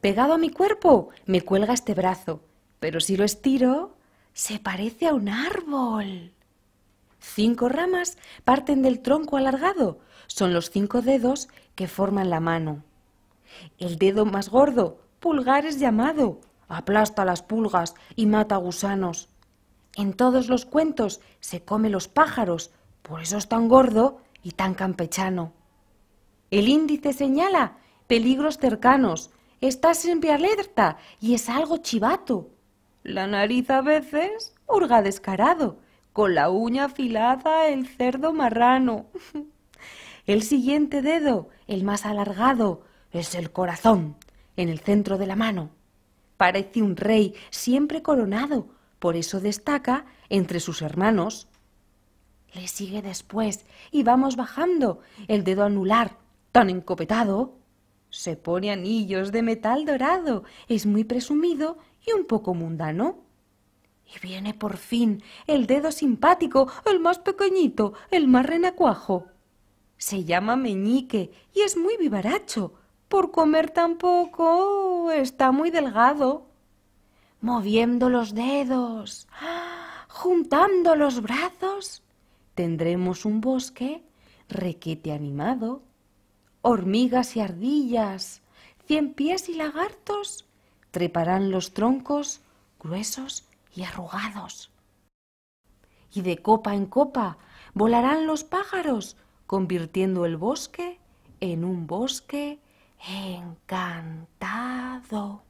pegado a mi cuerpo, me cuelga este brazo, pero si lo estiro, se parece a un árbol. Cinco ramas parten del tronco alargado, son los cinco dedos que forman la mano. El dedo más gordo, pulgar es llamado, aplasta las pulgas y mata gusanos. En todos los cuentos se come los pájaros, por eso es tan gordo y tan campechano. El índice señala peligros cercanos, Estás siempre alerta y es algo chivato. La nariz a veces hurga descarado, con la uña afilada el cerdo marrano. El siguiente dedo, el más alargado, es el corazón, en el centro de la mano. Parece un rey siempre coronado, por eso destaca entre sus hermanos. Le sigue después y vamos bajando el dedo anular, tan encopetado se pone anillos de metal dorado, es muy presumido y un poco mundano. Y viene por fin el dedo simpático, el más pequeñito, el más renacuajo. Se llama Meñique y es muy vivaracho. Por comer tampoco está muy delgado. Moviendo los dedos, juntando los brazos, tendremos un bosque requete animado hormigas y ardillas, cien pies y lagartos treparán los troncos gruesos y arrugados. Y de copa en copa volarán los pájaros, convirtiendo el bosque en un bosque encantado.